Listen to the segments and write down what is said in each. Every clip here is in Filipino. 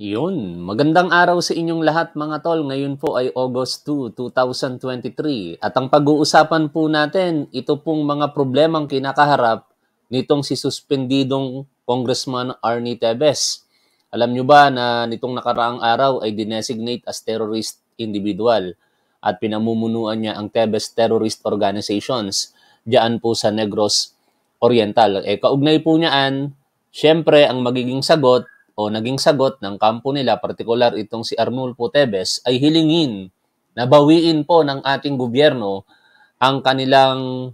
Yun, magandang araw sa inyong lahat mga tol. Ngayon po ay August 2, 2023. At ang pag-uusapan po natin, ito pong mga problemang kinakaharap nitong si suspendidong Congressman Arnie Tebes. Alam nyo ba na nitong nakaraang araw ay dinesignate as terrorist individual at pinamumunuan niya ang Tebes Terrorist Organizations diyan po sa Negros Oriental. Eh, kaugnay po niyaan, syempre ang magiging sagot o naging sagot ng kampo nila, partikular itong si Arnulfo Tebes, ay hilingin na bawiin po ng ating gobyerno ang kanilang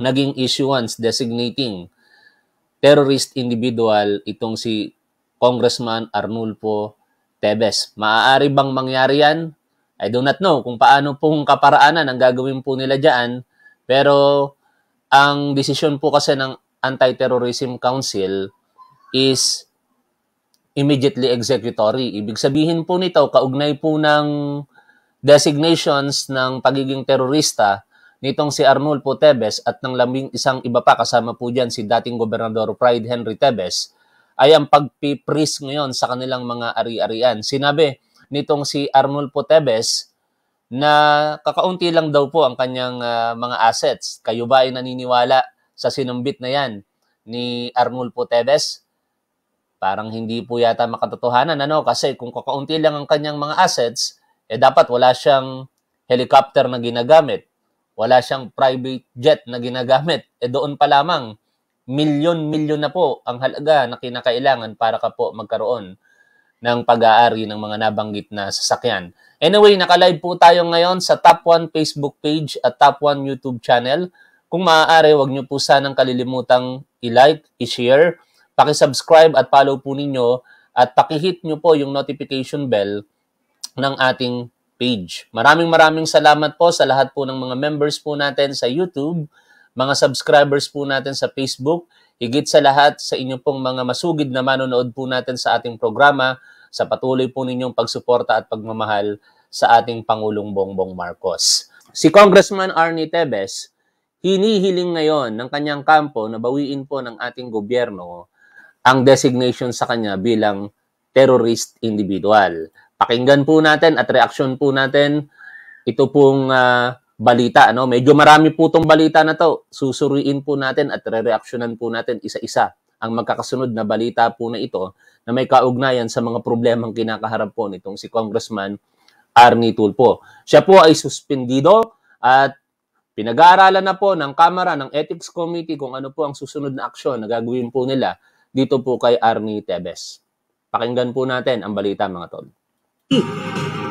naging issuance designating terrorist individual itong si Congressman Arnulfo Tebes. Maaari bang mangyari yan? I do not know kung paano pong kaparaanan ang gagawin po nila dyan, pero ang desisyon po kasi ng Anti-Terrorism Council is immediately executory. Ibig sabihin po nito, kaugnay po ng designations ng pagiging terorista nitong si Arnulfo Tebes at ng lambing isang iba pa kasama po dyan si dating Gobernador Pride Henry Tebes ay ang pagpipris ngayon sa kanilang mga ari-arian. Sinabi nitong si Arnulfo Tebes na kakaunti lang daw po ang kanyang uh, mga assets. Kayo ba ay naniniwala sa sinumbit na yan ni Arnulfo Tebes? parang hindi po yata makatotohanan ano kasi kung kakaunti lang ang kanyang mga assets eh dapat wala siyang helicopter na ginagamit wala siyang private jet na ginagamit eh doon pa lamang milyon-milyon na po ang halaga na kinakailangan para ka po magkaroon ng pag-aari ng mga nabanggit na sasakyan. Anyway, nakalive po tayo ngayon sa Top 1 Facebook page at Top 1 YouTube channel. Kung maaari, wag niyo po sanang kalilimutang i-like, i-share, Paki-subscribe at follow po ninyo at paki-hit nyo po yung notification bell ng ating page. Maraming maraming salamat po sa lahat po ng mga members po natin sa YouTube, mga subscribers po natin sa Facebook, higit sa lahat sa inyo pong mga masugid na manonood po natin sa ating programa sa patuloy po ninyong pagsuporta at pagmamahal sa ating Pangulong Bongbong Marcos. Si Congressman Arnie Tebes, hinihiling ngayon ng kanyang kampo na bawiin po ng ating gobyerno ang designation sa kanya bilang terrorist individual. Pakinggan po natin at reaksyon po natin ito pong uh, balita no medyo marami po tong balita na to susuriin po natin at re-reactionan po natin isa-isa ang magkakasunod na balita po na ito na may kaugnayan sa mga problemang kinakaharap po nitong si Congressman Arnie Tulpo. siya po ay suspendido at pinag-aaralan na po ng Kamara ng Ethics Committee kung ano po ang susunod na aksyon na gagawin po nila dito po kay Arnie Tebes. Pakinggan po natin ang balita mga tol.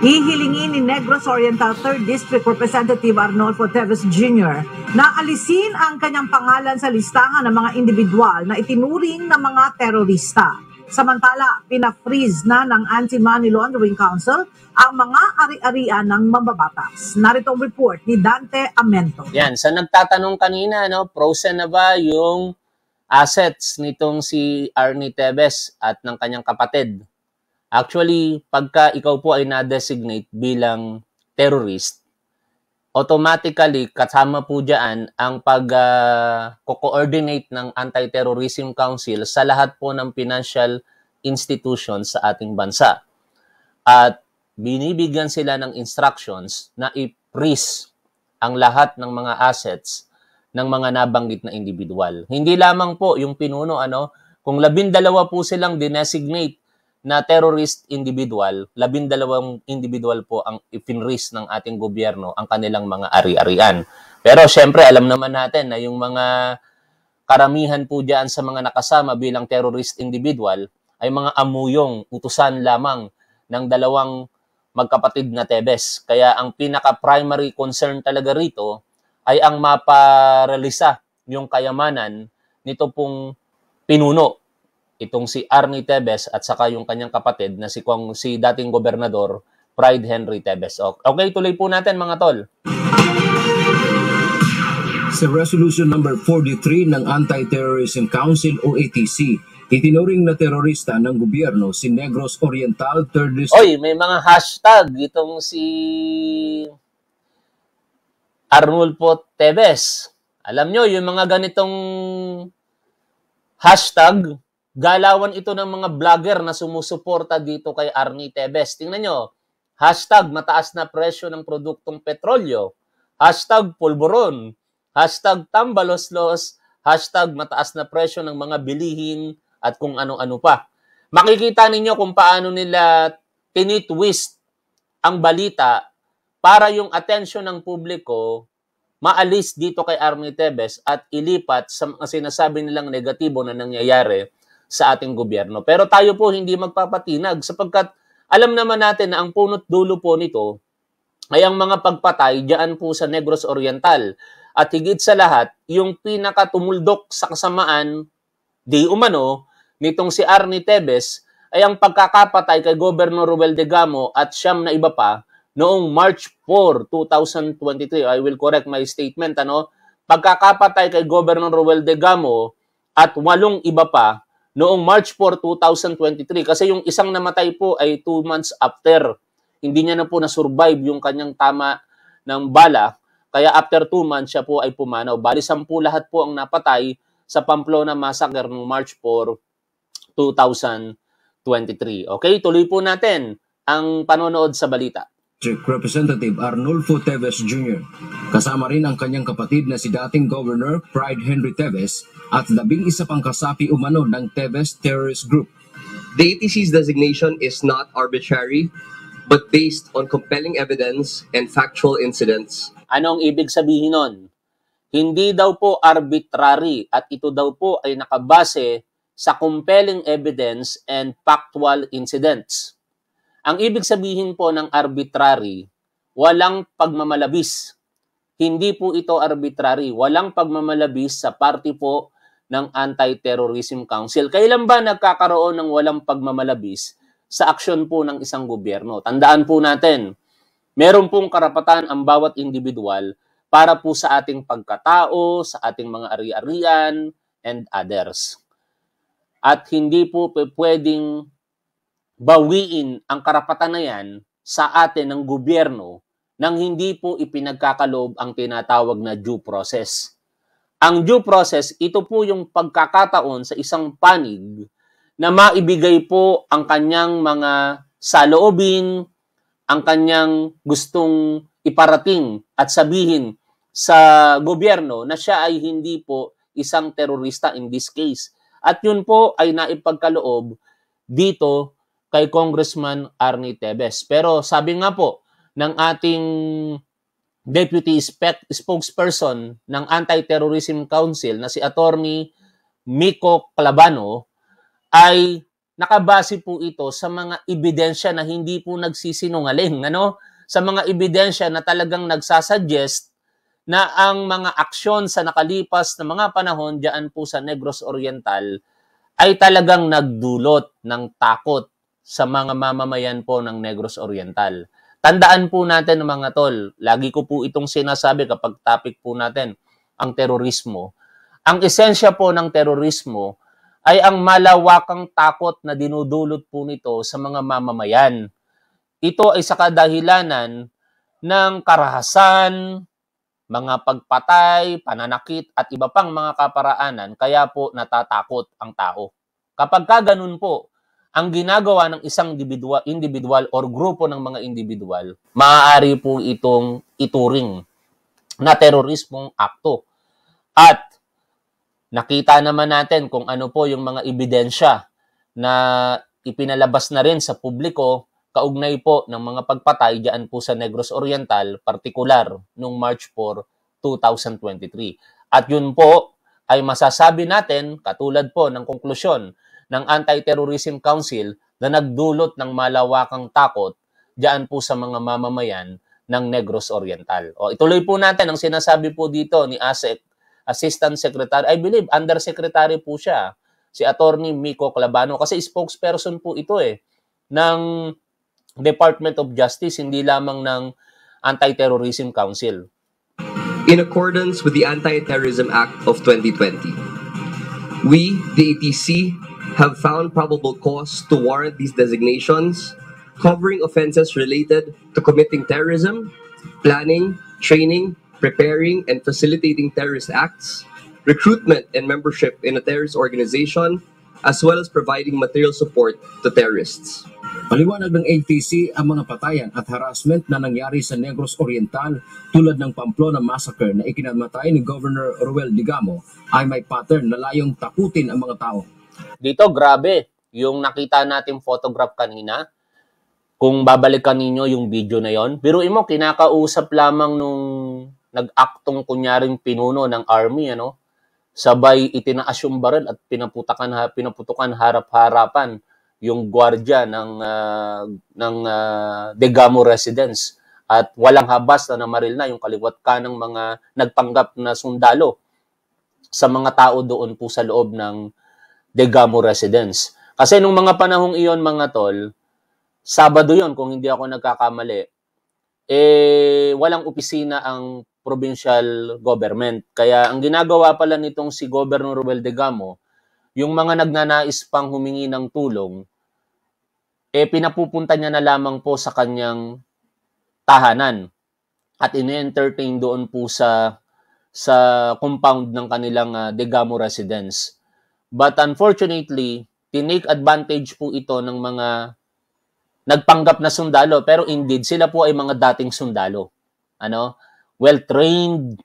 Hihilingin ni Negros Oriental 3rd District Representative Arnolfo Teves Jr. na alisin ang kanyang pangalan sa listahan ng mga individual na itinuring na mga terorista. Samantala, pina-freeze na ng Anti-Money Laundering Council ang mga ari-arian ng mambabatas. Narito ang report ni Dante Amento. Yan, sa nagtatanong kanina, no, frozen na ba yung assets nitong si Arnie Teves at ng kanyang kapatid. Actually, pagka ikaw po ay na-designate bilang terrorist, automatically kasama po dyan ang pag-coordinate ah, uh, ng Anti-Terrorism Council sa lahat po ng financial institutions sa ating bansa. At binibigyan sila ng instructions na i-freeze ang lahat ng mga assets ng mga nabanggit na individual. Hindi lamang po yung pinuno, ano, kung labindalawa po silang dinesignate na terrorist individual, labindalawang individual po ang ipinris ng ating gobyerno ang kanilang mga ari-arian. Pero syempre, alam naman natin na yung mga karamihan po dyan sa mga nakasama bilang terrorist individual ay mga amuyong utusan lamang ng dalawang magkapatid na Tebes. Kaya ang pinaka-primary concern talaga rito ay ang maparalisa yung kayamanan nito pong pinuno itong si Arnie Tebes at saka yung kanyang kapatid na si kung si dating gobernador Pride Henry Tebes. Okay, tuloy po natin mga tol. Sa resolution number 43 ng Anti-Terrorism Council o ATC, itinuring na terorista ng gobyerno si Negros Oriental Third District. Oy, may mga hashtag itong si Arnulfo Teves. Alam nyo, yung mga ganitong hashtag, galawan ito ng mga vlogger na sumusuporta dito kay Arnie Teves. Tingnan nyo, hashtag mataas na presyo ng produktong petrolyo, hashtag pulburon, hashtag tambaloslos, hashtag mataas na presyo ng mga bilihin at kung ano-ano pa. Makikita ninyo kung paano nila tinitwist ang balita para yung atensyon ng publiko maalis dito kay Army Tebes at ilipat sa mga sinasabi nilang negatibo na nangyayari sa ating gobyerno. Pero tayo po hindi magpapatinag sapagkat alam naman natin na ang punot dulo po nito ay ang mga pagpatay diyan po sa Negros Oriental. At higit sa lahat, yung pinakatumuldok sa kasamaan, di umano, nitong si Arnie Tebes ay ang pagkakapatay kay Governor Ruel de Gamo at siyam na iba pa noong March 4, 2023. I will correct my statement. Ano? Pagkakapatay kay Governor Ruel de Gamo at walong iba pa noong March 4, 2023. Kasi yung isang namatay po ay 2 months after. Hindi niya na po na-survive yung kanyang tama ng bala. Kaya after 2 months siya po ay pumanaw. Bali, sampu lahat po ang napatay sa Pamplona Massacre noong March 4, 2023. Okay, tuloy po natin ang panonood sa balita. Representative Arnulfo Teves Jr. Kasama rin ang kanyang kapatid na si dating Governor Pride Henry Teves at labing isa pang kasapi umano ng Teves Terrorist Group. The ATC's designation is not arbitrary but based on compelling evidence and factual incidents. Anong ibig sabihin nun? Hindi daw po arbitrary at ito daw po ay nakabase sa compelling evidence and factual incidents. Ang ibig sabihin po ng arbitrary, walang pagmamalabis. Hindi po ito arbitrary, walang pagmamalabis sa party po ng Anti-Terrorism Council. Kailan ba nagkakaroon ng walang pagmamalabis sa aksyon po ng isang gobyerno? Tandaan po natin, meron pong karapatan ang bawat individual para po sa ating pagkatao, sa ating mga ari-arian, and others. At hindi po pwedeng bawiin ang karapatan na yan sa atin ng gobyerno nang hindi po ipinagkakaloob ang tinatawag na due process. Ang due process, ito po yung pagkakataon sa isang panig na maibigay po ang kanyang mga saloobin, ang kanyang gustong iparating at sabihin sa gobyerno na siya ay hindi po isang terorista in this case. At yun po ay naipagkaloob dito kay Congressman Arnie Tebes. Pero sabi nga po ng ating deputy spec- spokesperson ng Anti-Terrorism Council na si Attorney Miko Clabano ay nakabase po ito sa mga ebidensya na hindi po nagsisinungaling, ano? Sa mga ebidensya na talagang nagsasuggest na ang mga aksyon sa nakalipas na mga panahon diyan po sa Negros Oriental ay talagang nagdulot ng takot sa mga mamamayan po ng Negros Oriental. Tandaan po natin mga tol, lagi ko po itong sinasabi kapag topic po natin, ang terorismo. Ang esensya po ng terorismo ay ang malawakang takot na dinudulot po nito sa mga mamamayan. Ito ay sa kadahilanan ng karahasan, mga pagpatay, pananakit at iba pang mga kaparaanan kaya po natatakot ang tao. Kapag ka ganun po, ang ginagawa ng isang individual, individual or grupo ng mga individual, maaari po itong ituring na terorismong akto. At nakita naman natin kung ano po yung mga ebidensya na ipinalabas na rin sa publiko kaugnay po ng mga pagpatay diyan po sa Negros Oriental, partikular noong March 4, 2023. At yun po ay masasabi natin, katulad po ng konklusyon ng Anti-Terrorism Council na nagdulot ng malawakang takot diyan po sa mga mamamayan ng Negros Oriental. O, ituloy po natin ang sinasabi po dito ni ASEC, Assistant Secretary, I believe Undersecretary po siya, si Attorney Miko Clabano kasi spokesperson po ito eh ng Department of Justice, hindi lamang ng Anti-Terrorism Council. In accordance with the Anti-Terrorism Act of 2020, we, the ATC, e have found probable cause to warrant these designations, covering offenses related to committing terrorism, planning, training, preparing, and facilitating terrorist acts, recruitment and membership in a terrorist organization, as well as providing material support to terrorists. Paliwanag ng ATC ang mga patayan at harassment na nangyari sa Negros Oriental tulad ng Pamplona Massacre na ikinamatay ni Governor Ruel Digamo ay may pattern na layong takutin ang mga tao. Dito, grabe. Yung nakita natin photograph kanina, kung babalikan ninyo yung video na yon, Pero imo, kinakausap lamang nung nag-aktong kunyaring pinuno ng army, ano, sabay itinaas yung baril at pinaputakan, pinaputukan harap-harapan yung gwardya ng, uh, ng uh, Degamo residence at walang habas na namaril na yung kaliwat ka ng mga nagpanggap na sundalo sa mga tao doon po sa loob ng de Gamo residents. Kasi nung mga panahong iyon mga tol, Sabado yon kung hindi ako nagkakamali, eh walang opisina ang provincial government. Kaya ang ginagawa pala nitong si Governor Ruel de Gamo, yung mga nagnanais pang humingi ng tulong, eh pinapupunta niya na lamang po sa kanyang tahanan at in-entertain doon po sa sa compound ng kanilang uh, ah, Degamo residence. But unfortunately, tinake advantage po ito ng mga nagpanggap na sundalo pero indeed sila po ay mga dating sundalo. Ano? Well trained.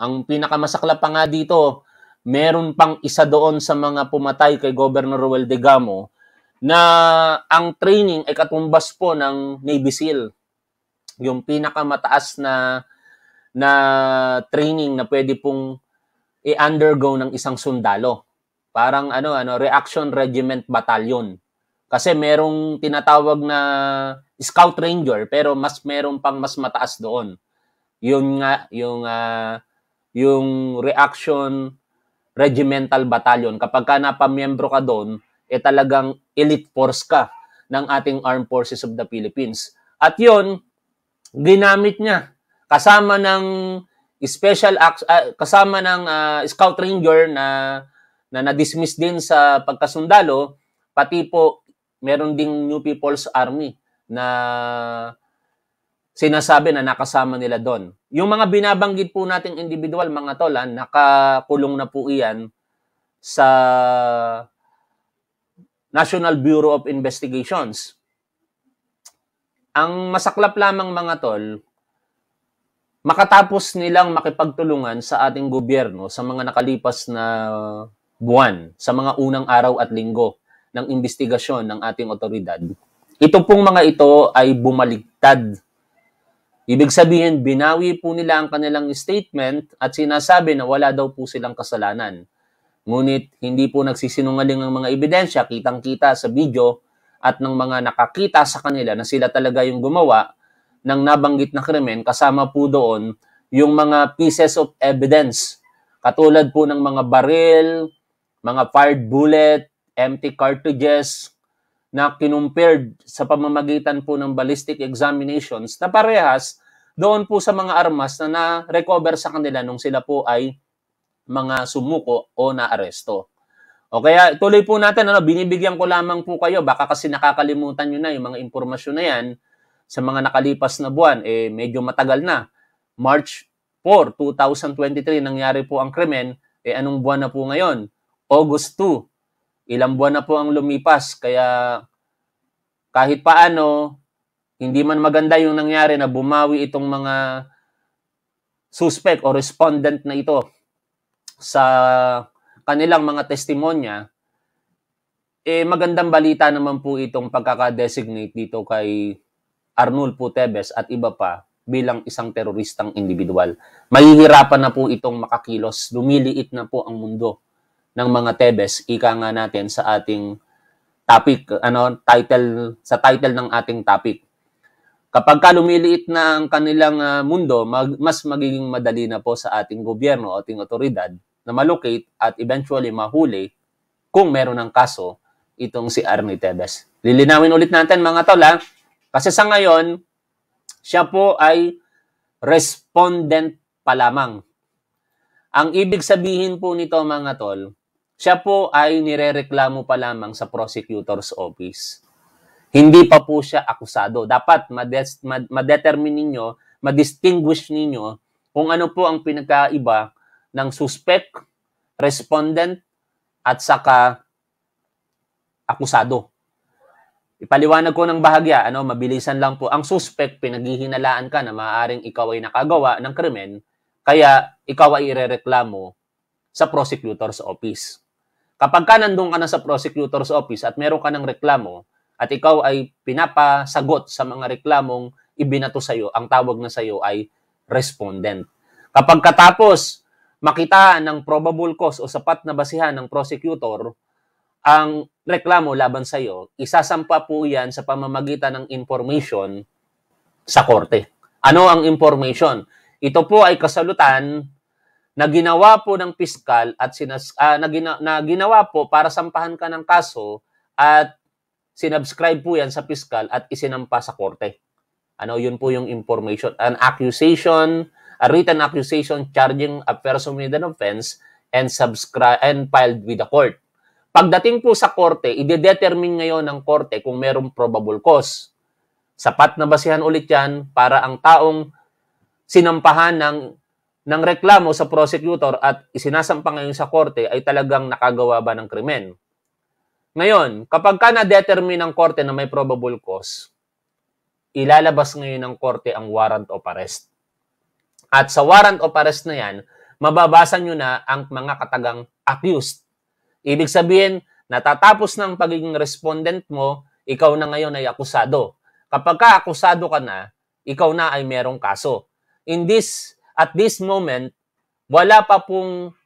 Ang pinakamasakla pa nga dito, meron pang isa doon sa mga pumatay kay Governor Ruel de Gamo na ang training ay katumbas po ng Navy SEAL. Yung pinakamataas na na training na pwede pong i-undergo ng isang sundalo. Parang ano, ano, Reaction Regiment Battalion. Kasi merong tinatawag na Scout Ranger pero mas meron pang mas mataas doon. Yun nga yung uh, yung Reaction Regimental Battalion. Kapag ka napamiyembro ka doon, eh talagang elite force ka ng ating Armed Forces of the Philippines. At yun, ginamit niya kasama ng special uh, kasama ng uh, scout ranger na na na-dismiss din sa pagkasundalo, pati po meron ding New People's Army na sinasabi na nakasama nila doon. Yung mga binabanggit po nating individual, mga tolan, ah, nakakulong na po iyan sa National Bureau of Investigations. Ang masaklap lamang mga tol, makatapos nilang makipagtulungan sa ating gobyerno sa mga nakalipas na buwan sa mga unang araw at linggo ng investigasyon ng ating otoridad, ito pong mga ito ay bumaligtad. Ibig sabihin, binawi po nila ang kanilang statement at sinasabi na wala daw po silang kasalanan. Ngunit hindi po nagsisinungaling ang mga ebidensya, kitang-kita sa video at ng mga nakakita sa kanila na sila talaga yung gumawa ng nabanggit na krimen kasama po doon yung mga pieces of evidence katulad po ng mga baril, mga fired bullet, empty cartridges na kinumpared sa pamamagitan po ng ballistic examinations na parehas doon po sa mga armas na na-recover sa kanila nung sila po ay mga sumuko o naaresto. O kaya tuloy po natin, ano, binibigyan ko lamang po kayo, baka kasi nakakalimutan nyo na yung mga impormasyon na yan sa mga nakalipas na buwan, eh medyo matagal na. March 4, 2023, nangyari po ang krimen, eh anong buwan na po ngayon? August 2. Ilang buwan na po ang lumipas kaya kahit paano hindi man maganda yung nangyari na bumawi itong mga suspect o respondent na ito sa kanilang mga testimonya, eh magandang balita naman po itong pagkakadesignate dito kay Arnul Putebes at iba pa bilang isang teroristang individual. Mahihirapan na po itong makakilos. Lumiliit na po ang mundo ng mga Tebes, ika nga natin sa ating topic, ano, title, sa title ng ating topic. Kapag ka lumiliit na ang kanilang uh, mundo, mag, mas magiging madali na po sa ating gobyerno o ating otoridad na malocate at eventually mahuli kung meron ng kaso itong si Arnie Tebes. Lilinawin ulit natin mga tol kasi sa ngayon, siya po ay respondent pa lamang. Ang ibig sabihin po nito mga tol, siya po ay nirereklamo pa lamang sa prosecutor's office. Hindi pa po siya akusado. Dapat madet- madetermine ninyo, madistinguish ninyo kung ano po ang pinagkaiba ng suspect, respondent, at saka akusado. Ipaliwanag ko ng bahagya, ano, mabilisan lang po. Ang suspect, pinaghihinalaan ka na maaaring ikaw ay nakagawa ng krimen, kaya ikaw ay irereklamo sa prosecutor's office. Kapag ka nandun ka na sa prosecutor's office at meron ka ng reklamo at ikaw ay pinapasagot sa mga reklamong ibinato sa'yo, ang tawag na sa'yo ay respondent. Kapag katapos makita ng probable cause o sapat na basihan ng prosecutor, ang reklamo laban sa iyo, isasampa po yan sa pamamagitan ng information sa korte. Ano ang information? Ito po ay kasalutan na ginawa po ng piskal at sinas, uh, na, gina, na ginawa po para sampahan ka ng kaso at sinubscribe po yan sa piskal at isinampa sa korte. Ano, yun po yung information. An accusation, a written accusation charging a person with an offense and subscribe and filed with the court. Pagdating po sa korte, ide-determine ngayon ng korte kung merong probable cause. Sapat na basihan ulit yan para ang taong sinampahan ng ng reklamo sa prosecutor at isinasampa ngayon sa korte ay talagang nakagawa ba ng krimen. Ngayon, kapag ka na-determine ng korte na may probable cause, ilalabas ngayon ng korte ang warrant of arrest. At sa warrant of arrest na yan, mababasa nyo na ang mga katagang accused. Ibig sabihin, natatapos ng pagiging respondent mo, ikaw na ngayon ay akusado. Kapag ka akusado ka na, ikaw na ay merong kaso. In this at this moment, wala pa pong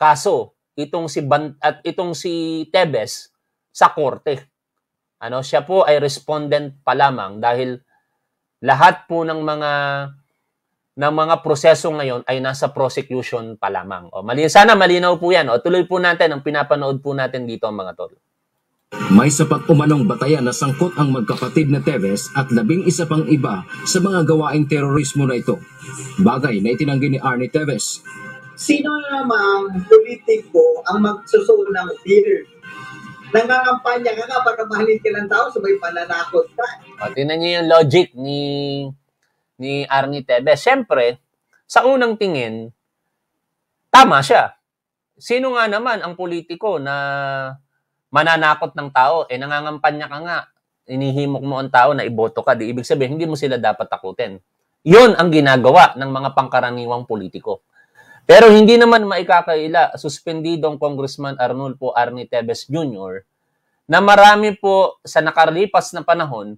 kaso itong si Ban- at itong si Tebes sa korte. Ano, siya po ay respondent pa lamang dahil lahat po ng mga ng mga proseso ngayon ay nasa prosecution pa lamang. O, mali, sana malinaw po yan. O, tuloy po natin ang pinapanood po natin dito ang mga tol. May sapat umanong batayan na sangkot ang magkapatid na Teves at labing isa pang iba sa mga gawaing terorismo na ito. Bagay na itinanggi ni Arnie Teves. Sino namang politiko ang magsusuon ng bill? Nangangampanya ka nga para mahalin ka ng tao, sa sabay pananakot ka. O, tinan niyo yung logic ni ni Arnie Teves. Siyempre, sa unang tingin, tama siya. Sino nga naman ang politiko na mananakot ng tao. Eh, nangangampanya ka nga. Inihimok mo ang tao na iboto ka. Di ibig sabihin, hindi mo sila dapat takutin. Yun ang ginagawa ng mga pangkaraniwang politiko. Pero hindi naman maikakaila suspendidong Congressman Arnulfo Arnie Tevez Jr. na marami po sa nakalipas na panahon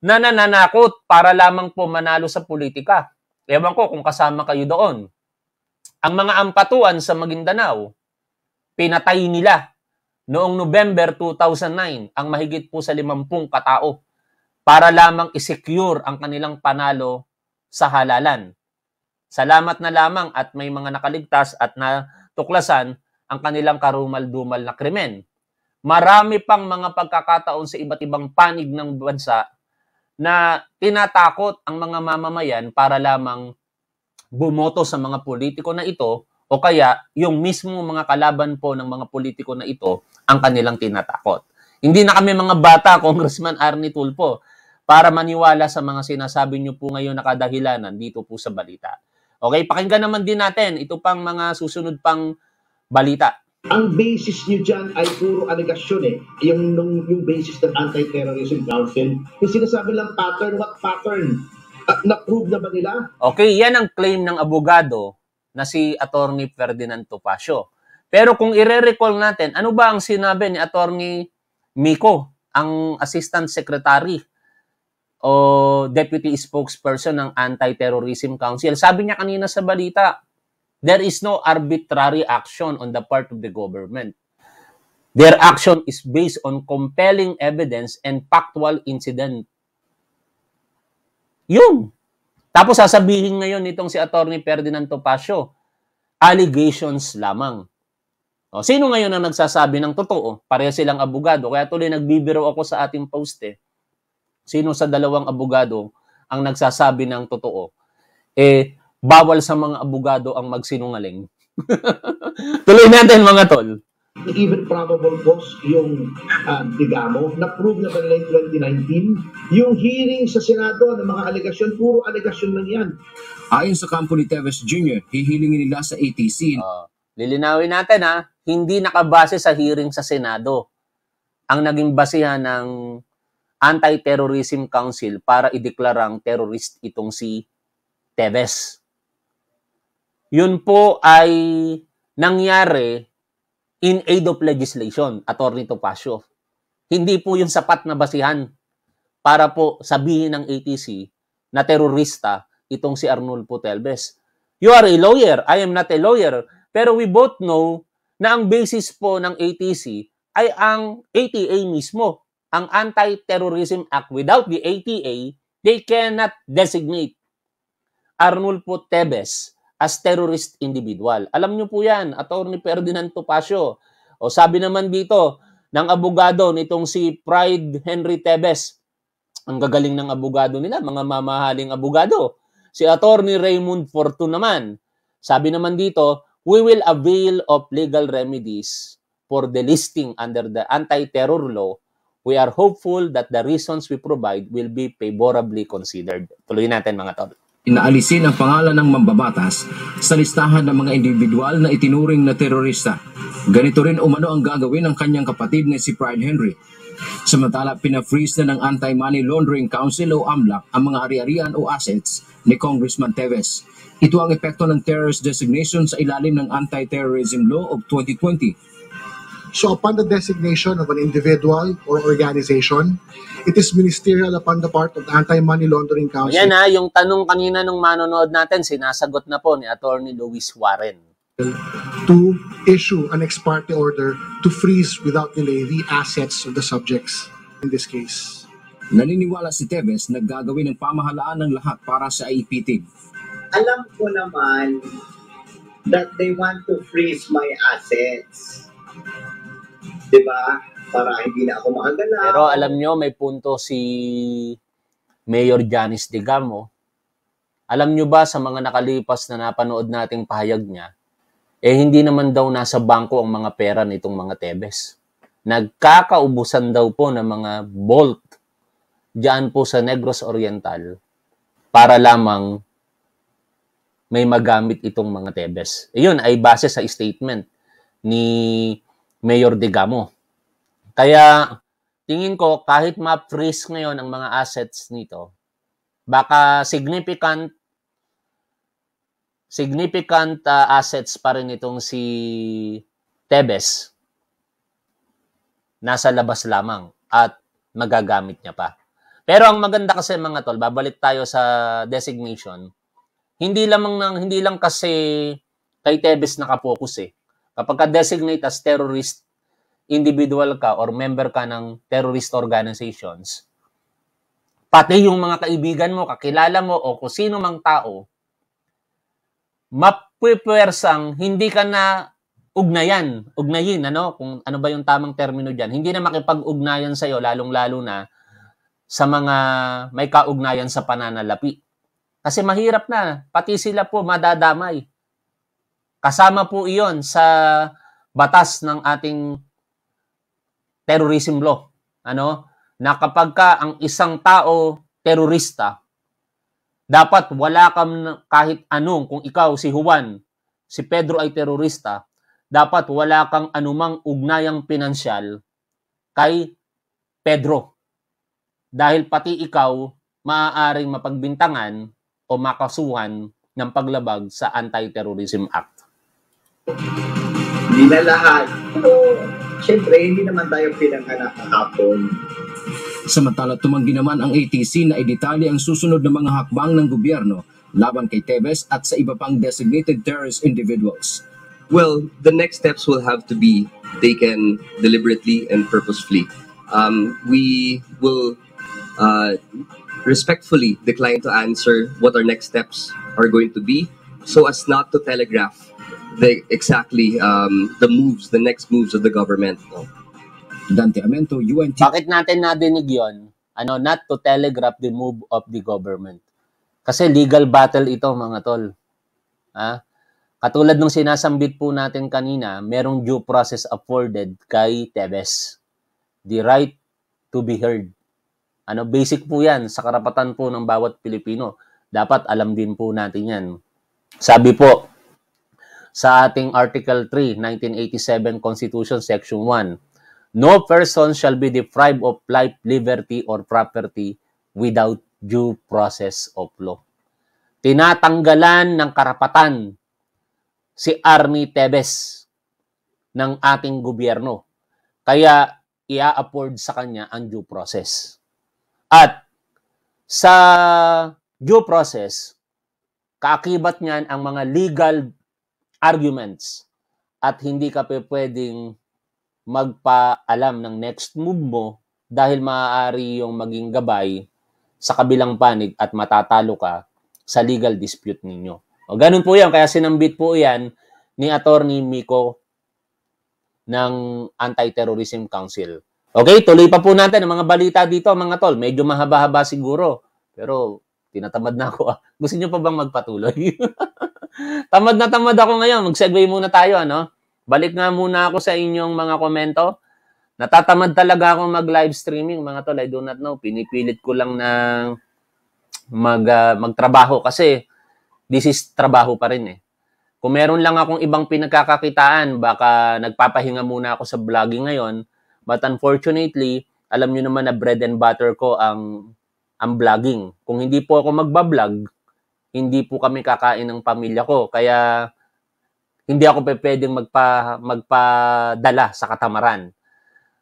na nananakot para lamang po manalo sa politika. Ewan ko kung kasama kayo doon. Ang mga ampatuan sa Maguindanao, pinatay nila noong November 2009 ang mahigit po sa 50 katao para lamang isecure ang kanilang panalo sa halalan. Salamat na lamang at may mga nakaligtas at natuklasan ang kanilang karumal-dumal na krimen. Marami pang mga pagkakataon sa iba't ibang panig ng bansa na tinatakot ang mga mamamayan para lamang bumoto sa mga politiko na ito o kaya yung mismo mga kalaban po ng mga politiko na ito ang kanilang tinatakot. Hindi na kami mga bata, Congressman Arnie Tulfo, para maniwala sa mga sinasabi niyo po ngayon na kadahilanan dito po sa balita. Okay, pakinggan naman din natin ito pang mga susunod pang balita. Ang basis niyo dyan ay puro alegasyon eh. Yung, yung, yung basis ng Anti-Terrorism Council. Yung sinasabi lang pattern, what pattern? Uh, na-prove na ba nila? Okay, yan ang claim ng abogado na si Attorney Ferdinand Topacio. Pero kung ire-recall natin, ano ba ang sinabi ni Attorney Miko, ang Assistant Secretary o Deputy Spokesperson ng Anti-Terrorism Council? Sabi niya kanina sa balita, there is no arbitrary action on the part of the government. Their action is based on compelling evidence and factual incident. Yun. Tapos sasabihin ngayon nitong si Attorney Ferdinand Topacio, allegations lamang. O, sino ngayon ang nagsasabi ng totoo? Pareho silang abogado. Kaya tuloy nagbibiro ako sa ating post eh. Sino sa dalawang abogado ang nagsasabi ng totoo? Eh, bawal sa mga abogado ang magsinungaling. tuloy natin mga tol. Even probable cause yung uh, ah, digamo, na-prove na ba nila yung 2019? Yung hearing sa Senado ng mga alegasyon, puro alegasyon lang yan. Ayon sa kampo ni Teves Jr., hihilingin nila sa ATC. Uh, ah, lilinawin natin ha, ah hindi nakabase sa hearing sa Senado ang naging basihan ng Anti-Terrorism Council para ideklarang terrorist itong si Teves. Yun po ay nangyari in aid of legislation, Attorney Topacio. Hindi po yung sapat na basihan para po sabihin ng ATC na terorista itong si Arnulfo Telbes. You are a lawyer. I am not a lawyer. Pero we both know na ang basis po ng ATC ay ang ATA mismo, ang Anti-Terrorism Act. Without the ATA, they cannot designate Arnulfo Tebes as terrorist individual. Alam niyo po yan, Attorney Ferdinand Topacio. O sabi naman dito ng abogado nitong si Pride Henry Tebes, ang gagaling ng abogado nila, mga mamahaling abogado. Si Attorney Raymond Fortune naman, sabi naman dito, we will avail of legal remedies for the listing under the anti-terror law. We are hopeful that the reasons we provide will be favorably considered. Tuloy natin mga tol. Inaalisin ang pangalan ng mambabatas sa listahan ng mga individual na itinuring na terorista. Ganito rin umano ang gagawin ng kanyang kapatid na si Pride Henry. Samantala, pinafreeze na ng Anti-Money Laundering Council o AMLAC ang mga ari-arian o assets ni Congressman Teves. Ito ang epekto ng terrorist designation sa ilalim ng Anti-Terrorism Law of 2020. So upon the designation of an individual or organization, it is ministerial upon the part of the Anti-Money Laundering Council. Yan ha, yung tanong kanina nung manonood natin, sinasagot na po ni Attorney Luis Warren to issue an ex parte order to freeze without delay the assets of the subjects in this case. Naniniwala si Teves na gagawin ng pamahalaan ng lahat para sa IPT alam ko naman that they want to freeze my assets. Di ba? Para hindi na ako makagalaw. Pero alam nyo, may punto si Mayor Janice De Alam nyo ba sa mga nakalipas na napanood nating pahayag niya, eh hindi naman daw nasa bangko ang mga pera nitong mga Tebes. Nagkakaubusan daw po ng mga Bolt diyan po sa Negros Oriental para lamang may magamit itong mga Tebes. Iyon ay base sa statement ni Mayor Degamo. Kaya tingin ko kahit ma-freeze ngayon ang mga assets nito, baka significant significant uh, assets pa rin itong si Tebes nasa labas lamang at magagamit niya pa. Pero ang maganda kasi mga tol, babalik tayo sa designation hindi lamang nang hindi lang kasi kay Tevez nakapokus eh. Kapag ka designate as terrorist individual ka or member ka ng terrorist organizations, pati yung mga kaibigan mo, kakilala mo o kung sino mang tao, mapipwersang hindi ka na ugnayan, ugnayin, ano? Kung ano ba yung tamang termino diyan. Hindi na makipag-ugnayan sa iyo lalong-lalo na sa mga may kaugnayan sa pananalapi. Kasi mahirap na, pati sila po madadamay. Kasama po iyon sa batas ng ating terrorism law. Ano? Na kapag ka ang isang tao terorista, dapat wala kang kahit anong, kung ikaw si Juan, si Pedro ay terorista, dapat wala kang anumang ugnayang pinansyal kay Pedro. Dahil pati ikaw maaaring mapagbintangan o makasuhan ng paglabag sa Anti-Terrorism Act? Hindi na lahat. Pero, syempre, hindi naman tayo pinanganak kahapon. Samantala tumanggi naman ang ATC na idetali ang susunod na mga hakbang ng gobyerno laban kay Tevez at sa iba pang designated terrorist individuals. Well, the next steps will have to be taken deliberately and purposefully. Um, we will uh, respectfully declined to answer what our next steps are going to be so as not to telegraph the exactly um, the moves, the next moves of the government. Dante Amento, UNT. Bakit natin nadinig yon? Ano, not to telegraph the move of the government. Kasi legal battle ito, mga tol. Ha? Katulad ng sinasambit po natin kanina, merong due process afforded kay Tebes. The right to be heard. Ano, basic po yan sa karapatan po ng bawat Pilipino. Dapat alam din po natin yan. Sabi po, sa ating Article 3, 1987 Constitution, Section 1, No person shall be deprived of life, liberty, or property without due process of law. Tinatanggalan ng karapatan si Army Tebes ng ating gobyerno. Kaya ia-afford sa kanya ang due process. At sa due process, kaakibat niyan ang mga legal arguments at hindi ka pa pwedeng magpaalam ng next move mo dahil maaari yung maging gabay sa kabilang panig at matatalo ka sa legal dispute ninyo. O ganun po yan, kaya sinambit po yan ni Attorney Miko ng Anti-Terrorism Council. Okay, tuloy pa po natin ang mga balita dito mga tol. Medyo mahaba-haba siguro. Pero tinatamad na ako. Ah. Gusto niyo pa bang magpatuloy? tamad na tamad ako ngayon. Mag-segue muna tayo. Ano? Balik nga muna ako sa inyong mga komento. Natatamad talaga ako mag-live streaming mga tol. I do not know. Pinipilit ko lang na mag, uh, magtrabaho kasi this is trabaho pa rin eh. Kung meron lang akong ibang pinagkakakitaan, baka nagpapahinga muna ako sa vlogging ngayon But unfortunately, alam nyo naman na bread and butter ko ang ang vlogging. Kung hindi po ako magbablog, hindi po kami kakain ng pamilya ko. Kaya hindi ako pwedeng magpa, magpadala sa katamaran.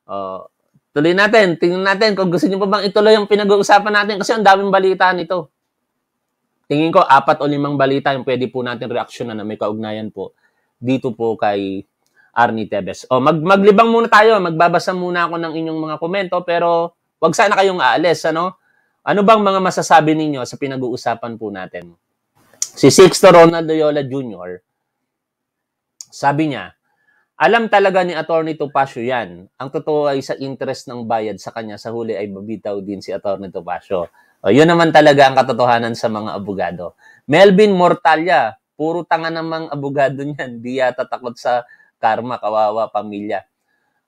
Uh, tuloy natin. Tingnan natin kung gusto niyo pa bang ituloy yung pinag-uusapan natin kasi ang daming balita nito. Tingin ko, apat o limang balita yung pwede po natin reaksyonan na may kaugnayan po dito po kay Arnie Tebes. O, oh, mag maglibang muna tayo. Magbabasa muna ako ng inyong mga komento pero wag sana kayong aalis. Ano? Ano bang mga masasabi ninyo sa pinag-uusapan po natin? Si Sixto Ronald Loyola Jr., sabi niya, alam talaga ni Attorney Topacio yan. Ang totoo ay sa interest ng bayad sa kanya, sa huli ay babitaw din si Attorney Topacio. O, yun naman talaga ang katotohanan sa mga abogado. Melvin Mortalia, puro tanga namang abogado niyan. Di yata takot sa karma, kawawa, pamilya.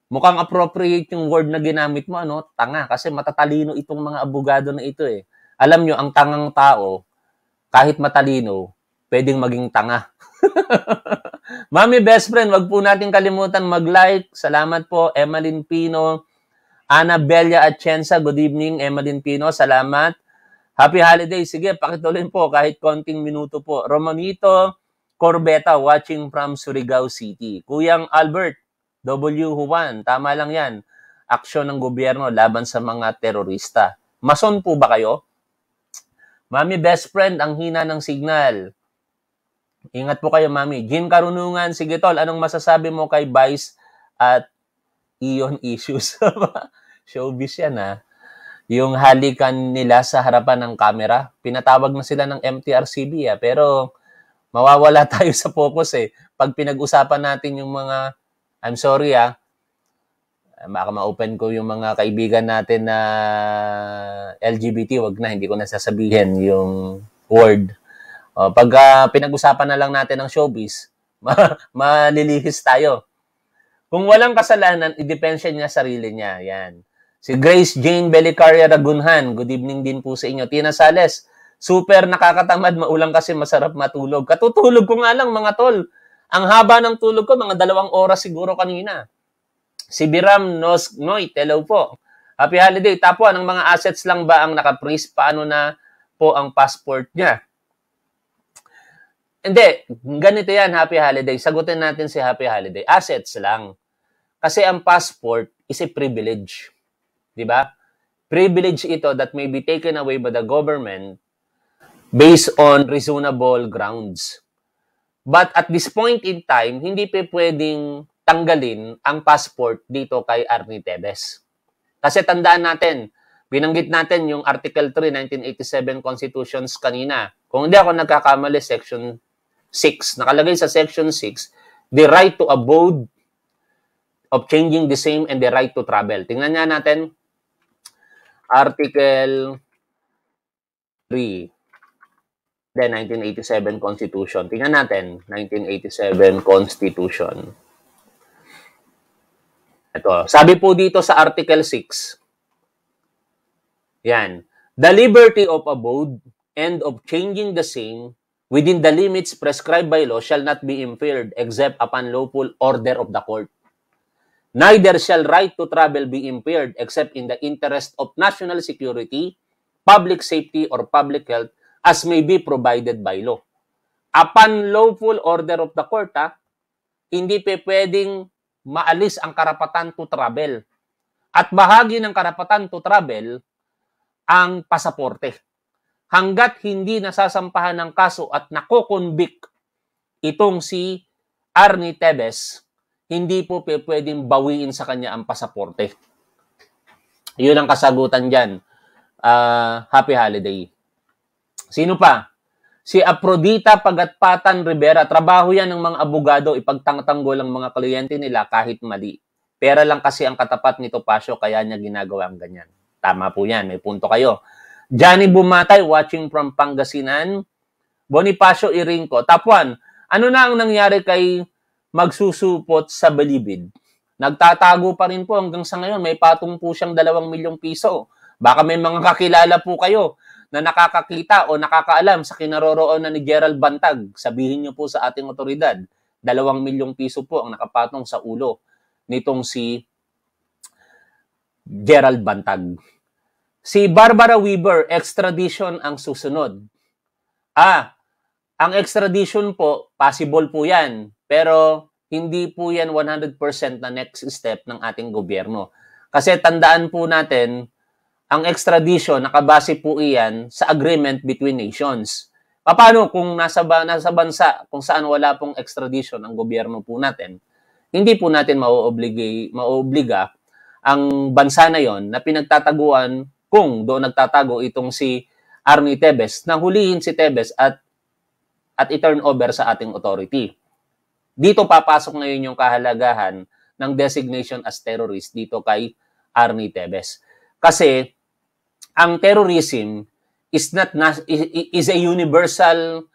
Mukhang appropriate yung word na ginamit mo, ano? Tanga. Kasi matatalino itong mga abogado na ito eh. Alam nyo, ang tangang tao, kahit matalino, pwedeng maging tanga. Mami best friend, wag po natin kalimutan mag-like. Salamat po, Emmeline Pino. Ana Bella Atienza, good evening, Emalyn Pino. Salamat. Happy holiday. Sige, pakitulin po kahit konting minuto po. Romanito, Corbeta watching from Surigao City. Kuyang Albert W. Juan, tama lang yan. Aksyon ng gobyerno laban sa mga terorista. Mason po ba kayo? Mami, best friend, ang hina ng signal. Ingat po kayo, Mami. Jin Karunungan, sige tol, anong masasabi mo kay Vice at Ion Issues? Showbiz yan, ha? Yung halikan nila sa harapan ng camera. Pinatawag na sila ng MTRCB, ha? Pero mawawala tayo sa focus eh. Pag pinag-usapan natin yung mga, I'm sorry ah, baka ma-open ko yung mga kaibigan natin na LGBT, wag na, hindi ko na sasabihin yung word. O, oh, pag uh, pinag-usapan na lang natin ang showbiz, ma- malilihis tayo. Kung walang kasalanan, idepensya niya sarili niya. Yan. Si Grace Jane Belicaria Ragunhan, good evening din po sa inyo. Tina Sales, Super nakakatamad, maulang kasi masarap matulog. Katutulog ko nga lang mga tol. Ang haba ng tulog ko, mga dalawang oras siguro kanina. Si Biram Nos Noy, hello po. Happy holiday. Tapo, anong mga assets lang ba ang nakapraise? Paano na po ang passport niya? Hindi, ganito yan, happy holiday. Sagutin natin si happy holiday. Assets lang. Kasi ang passport is a privilege. Di ba? Privilege ito that may be taken away by the government based on reasonable grounds. But at this point in time, hindi pa pwedeng tanggalin ang passport dito kay Arnie Tedes. Kasi tandaan natin, binanggit natin yung Article 3, 1987 Constitutions kanina. Kung hindi ako nagkakamali, Section 6. Nakalagay sa Section 6, the right to abode of changing the same and the right to travel. Tingnan nga natin. Article 3. Then, 1987 Constitution. Tingnan natin, 1987 Constitution. Ito, sabi po dito sa Article 6, yan, the liberty of abode and of changing the same within the limits prescribed by law shall not be impaired except upon lawful order of the court. Neither shall right to travel be impaired except in the interest of national security, public safety, or public health, as may be provided by law. Upon lawful order of the court, ha, hindi pe pwedeng maalis ang karapatan to travel. At bahagi ng karapatan to travel ang pasaporte. Hanggat hindi nasasampahan ng kaso at nakokonvict itong si Arnie Tebes, hindi po pe pwedeng bawiin sa kanya ang pasaporte. Yun ang kasagutan dyan. Uh, happy holiday. Sino pa? Si Aprodita Pagatpatan Rivera. Trabaho yan ng mga abogado, ipagtangtanggol ang mga kliyente nila kahit mali. Pera lang kasi ang katapat nito Pasyo, kaya niya ginagawa ang ganyan. Tama po yan, may punto kayo. Johnny Bumatay, watching from Pangasinan. Bonifacio Irinco. Top 1, ano na ang nangyari kay magsusupot sa balibid? Nagtatago pa rin po hanggang sa ngayon. May patong po siyang dalawang milyong piso. Baka may mga kakilala po kayo na nakakakita o nakakaalam sa kinaroroonan ni Gerald Bantag, sabihin niyo po sa ating otoridad, dalawang milyong piso po ang nakapatong sa ulo nitong si Gerald Bantag. Si Barbara Weber, extradition ang susunod. Ah, ang extradition po, possible po yan. Pero hindi po yan 100% na next step ng ating gobyerno. Kasi tandaan po natin, ang extradition, nakabase po iyan sa agreement between nations. Paano kung nasa, nasa bansa kung saan wala pong extradition ang gobyerno po natin? Hindi po natin mauobligay, mauobliga ang bansa na yon na pinagtataguan kung doon nagtatago itong si Arnie Tebes na hulihin si Tebes at at i-turn over sa ating authority. Dito papasok ngayon yung kahalagahan ng designation as terrorist dito kay Arnie Tebes. Kasi ang terrorism is not is a universal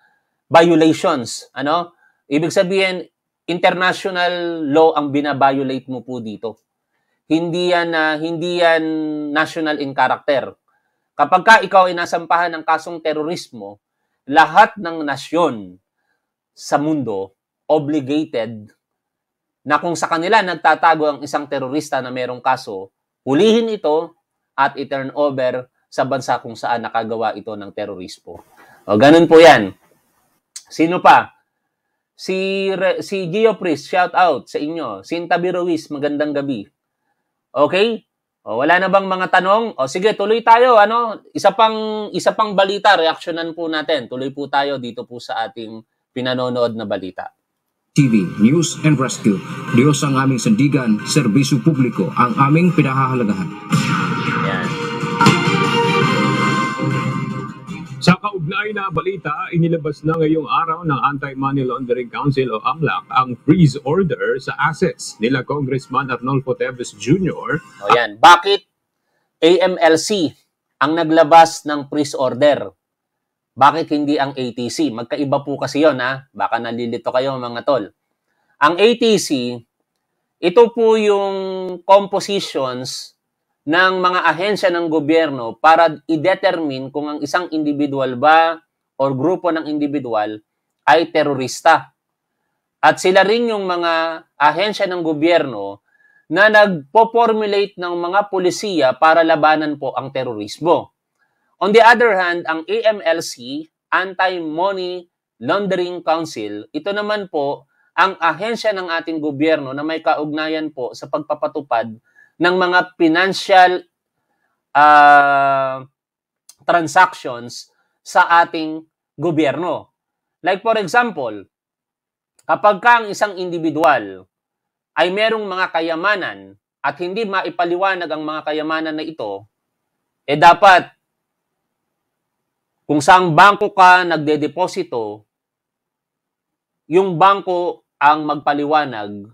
violations, ano? Ibig sabihin international law ang binabiolate mo po dito. Hindi yan uh, hindi yan national in character. Kapag ka ikaw ay nasampahan ng kasong terorismo, lahat ng nasyon sa mundo obligated na kung sa kanila nagtatago ang isang terorista na mayroong kaso, hulihin ito at i-turn over sa bansa kung saan nakagawa ito ng terorismo. O, ganun po yan. Sino pa? Si, Re, si Gio shout out sa inyo. Sinta Biruiz, magandang gabi. Okay? O, wala na bang mga tanong? O sige, tuloy tayo. Ano? Isa pang isa pang balita, reaksyonan po natin. Tuloy po tayo dito po sa ating pinanonood na balita. TV, News and Rescue. Diyos ang aming sandigan, serbisyo publiko ang aming pinahahalagahan. Yan. Sa kaugnay na balita, inilabas na ngayong araw ng Anti-Money Laundering Council o AMLAC ang freeze order sa assets nila Congressman Arnolfo Teves Jr. O yan, bakit AMLC ang naglabas ng freeze order? Bakit hindi ang ATC? Magkaiba po kasi yon ha. Baka nalilito kayo mga tol. Ang ATC, ito po yung compositions ng mga ahensya ng gobyerno para i-determine kung ang isang individual ba or grupo ng individual ay terorista. At sila rin yung mga ahensya ng gobyerno na nagpo-formulate ng mga polisiya para labanan po ang terorismo. On the other hand, ang AMLC, Anti-Money Laundering Council, ito naman po ang ahensya ng ating gobyerno na may kaugnayan po sa pagpapatupad ng mga financial uh, transactions sa ating gobyerno. Like for example, kapag ka ang isang individual ay merong mga kayamanan at hindi maipaliwanag ang mga kayamanan na ito, eh dapat kung saang bangko ka nagde-deposito, yung bangko ang magpaliwanag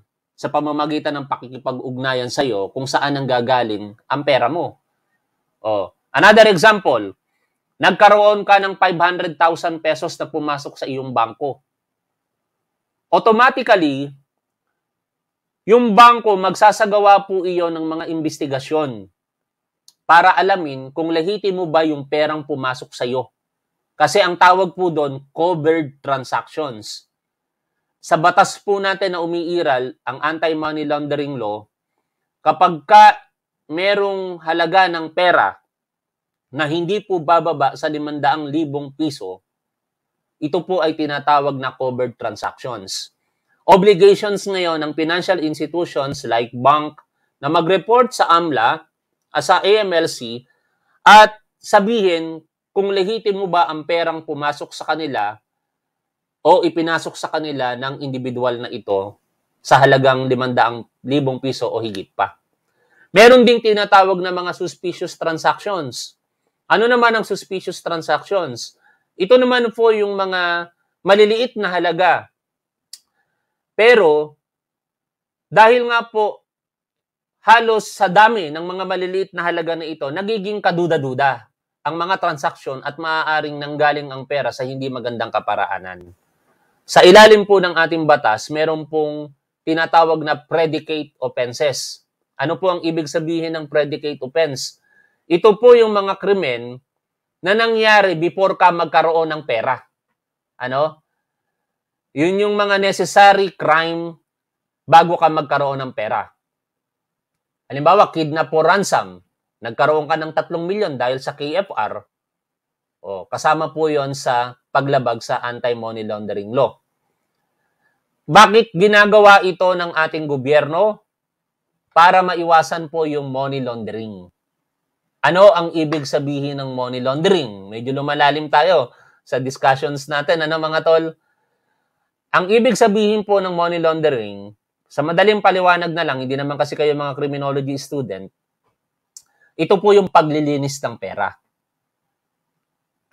sa pamamagitan ng pakikipag-ugnayan sa iyo kung saan ang gagaling ang pera mo. Oh, another example, nagkaroon ka ng 500,000 pesos na pumasok sa iyong bangko. Automatically, yung bangko magsasagawa po iyon ng mga investigasyon para alamin kung mo ba yung perang pumasok sa iyo. Kasi ang tawag po doon, covered transactions sa batas po natin na umiiral, ang anti-money laundering law, kapag ka merong halaga ng pera na hindi po bababa sa 500,000 piso, ito po ay tinatawag na covered transactions. Obligations ngayon ng financial institutions like bank na mag-report sa AMLA, ah, sa AMLC, at sabihin kung lehitimo ba ang perang pumasok sa kanila o ipinasok sa kanila ng individual na ito sa halagang libong piso o higit pa. Meron ding tinatawag na mga suspicious transactions. Ano naman ang suspicious transactions? Ito naman po yung mga maliliit na halaga. Pero dahil nga po halos sa dami ng mga maliliit na halaga na ito, nagiging kaduda-duda ang mga transaksyon at maaaring nanggaling ang pera sa hindi magandang kaparaanan. Sa ilalim po ng ating batas, meron pong tinatawag na predicate offenses. Ano po ang ibig sabihin ng predicate offense? Ito po yung mga krimen na nangyari before ka magkaroon ng pera. Ano? Yun yung mga necessary crime bago ka magkaroon ng pera. Halimbawa, kidnap for ransom. Nagkaroon ka ng 3 milyon dahil sa KFR. O, kasama po yon sa paglabag sa anti-money laundering law. Bakit ginagawa ito ng ating gobyerno? Para maiwasan po yung money laundering. Ano ang ibig sabihin ng money laundering? Medyo lumalalim tayo sa discussions natin. Ano mga tol? Ang ibig sabihin po ng money laundering, sa madaling paliwanag na lang, hindi naman kasi kayo mga criminology student, ito po yung paglilinis ng pera.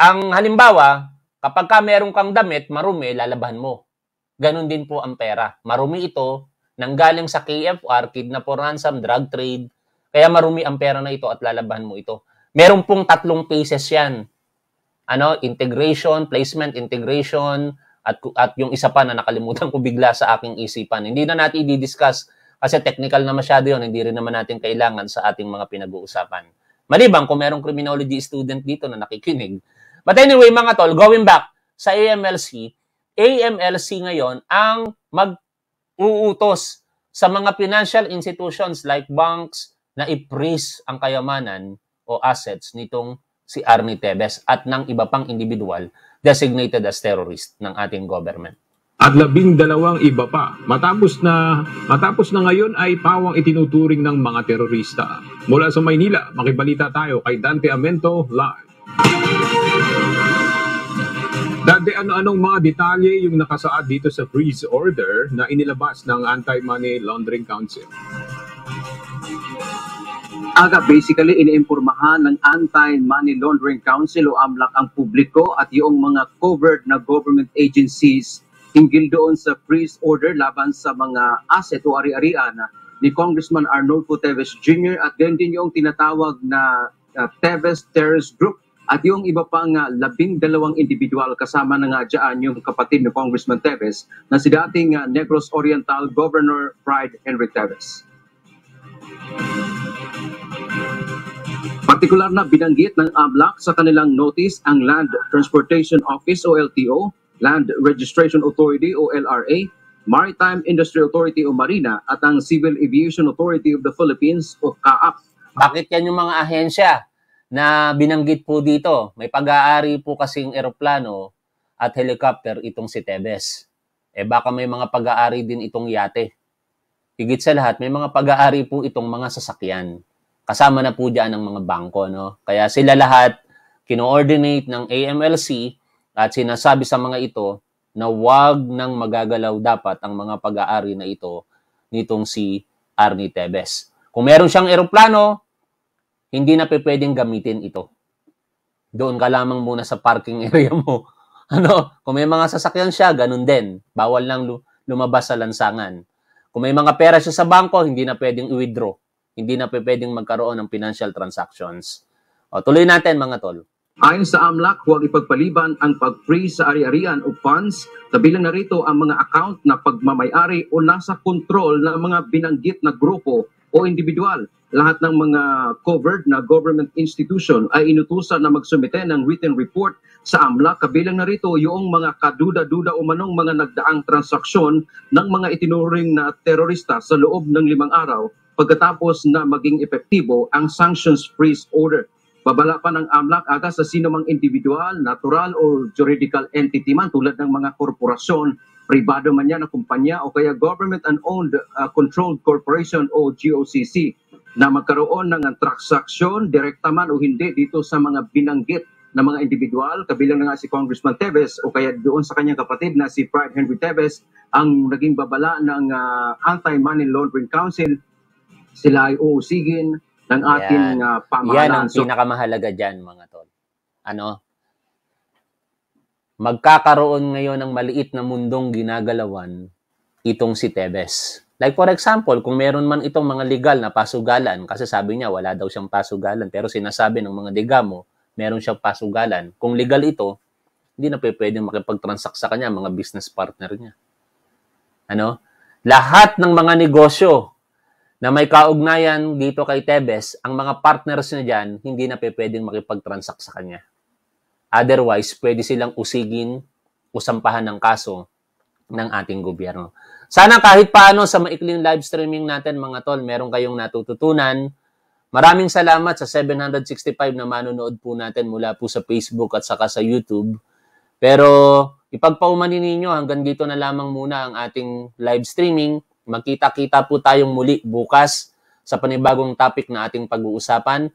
Ang halimbawa, Kapag ka meron kang damit, marumi, lalabahan mo. Ganon din po ang pera. Marumi ito, nanggaling sa KFR, kidnap for ransom, drug trade. Kaya marumi ang pera na ito at lalabahan mo ito. Meron pong tatlong phases yan. Ano, integration, placement, integration, at, at yung isa pa na nakalimutan ko bigla sa aking isipan. Hindi na natin i-discuss kasi technical na masyado yun, hindi rin naman natin kailangan sa ating mga pinag-uusapan. Maliban kung merong criminology student dito na nakikinig, But anyway, mga tol, going back sa AMLC, AMLC ngayon ang mag-uutos sa mga financial institutions like banks na i-freeze ang kayamanan o assets nitong si Arnie Tebes at ng iba pang individual designated as terrorist ng ating government. At labing dalawang iba pa. Matapos na, matapos na ngayon ay pawang itinuturing ng mga terorista. Mula sa Maynila, makibalita tayo kay Dante Amento live. Dante, ano-anong mga detalye yung nakasaad dito sa freeze order na inilabas ng Anti-Money Laundering Council? Aga, basically, iniimpormahan ng Anti-Money Laundering Council o AMLAC ang publiko at yung mga covered na government agencies hinggil doon sa freeze order laban sa mga asset o ari-arian ni Congressman Arnolfo Teves Jr. at ganyan din yung tinatawag na uh, Teves Terrorist Group at yung iba pa uh, labing dalawang individual kasama na nga dyan yung kapatid ni Congressman Teves na si dating uh, Negros Oriental Governor Pride Henry Teves. Partikular na binanggit ng AMLAC sa kanilang notice ang Land Transportation Office o LTO, Land Registration Authority o LRA, Maritime Industry Authority o Marina at ang Civil Aviation Authority of the Philippines o CAAP. Bakit yan yung mga ahensya na binanggit po dito. May pag-aari po kasing eroplano at helicopter itong si Tebes. Eh baka may mga pag-aari din itong yate. Higit sa lahat, may mga pag-aari po itong mga sasakyan. Kasama na po dyan ang mga bangko. No? Kaya sila lahat kino-ordinate ng AMLC at sinasabi sa mga ito na wag nang magagalaw dapat ang mga pag-aari na ito nitong si Arnie Tebes. Kung meron siyang eroplano, hindi na pwedeng gamitin ito. Doon ka lamang muna sa parking area mo. Ano, kung may mga sasakyan siya, ganun din. Bawal nang lumabas sa lansangan. Kung may mga pera siya sa bangko, hindi na pwedeng i-withdraw. Hindi na pwedeng magkaroon ng financial transactions. O, tuloy natin mga tol. Ayon sa AMLAC, huwag ipagpaliban ang pag-freeze sa ari-arian o funds. Kabilang narito ang mga account na pagmamayari o nasa kontrol ng mga binanggit na grupo o individual. Lahat ng mga covered na government institution ay inutusan na magsumite ng written report sa AMLA kabilang na rito yung mga kaduda-duda o manong mga nagdaang transaksyon ng mga itinuring na terorista sa loob ng limang araw pagkatapos na maging epektibo ang sanctions freeze order. Babala pa ng AMLAC aga sa sinumang individual, natural or juridical entity man tulad ng mga korporasyon pribado man yan na kumpanya o kaya government and owned uh, controlled corporation o GOCC na magkaroon ng transaksyon direkta man o hindi dito sa mga binanggit na mga individual, kabilang na nga si Congressman Teves o kaya doon sa kanyang kapatid na si Pride Henry Teves ang naging babala ng uh, Anti-Money Laundering Council, sila ay uusigin ng ating uh, pamahalaan. Yan ang pinakamahalaga dyan mga tol. Ano, magkakaroon ngayon ng maliit na mundong ginagalawan itong si Tebes. Like for example, kung meron man itong mga legal na pasugalan, kasi sabi niya wala daw siyang pasugalan, pero sinasabi ng mga digamo, meron siyang pasugalan. Kung legal ito, hindi na pwedeng makipag-transact sa kanya mga business partner niya. Ano? Lahat ng mga negosyo na may kaugnayan dito kay Tebes, ang mga partners niya dyan, hindi na pwedeng makipag-transact sa kanya. Otherwise, pwede silang usigin o ng kaso ng ating gobyerno. Sana kahit paano sa maikling live streaming natin mga tol, meron kayong natututunan. Maraming salamat sa 765 na manonood po natin mula po sa Facebook at saka sa YouTube. Pero ipagpaumanin ninyo hanggang dito na lamang muna ang ating live streaming. Magkita-kita po tayong muli bukas sa panibagong topic na ating pag-uusapan.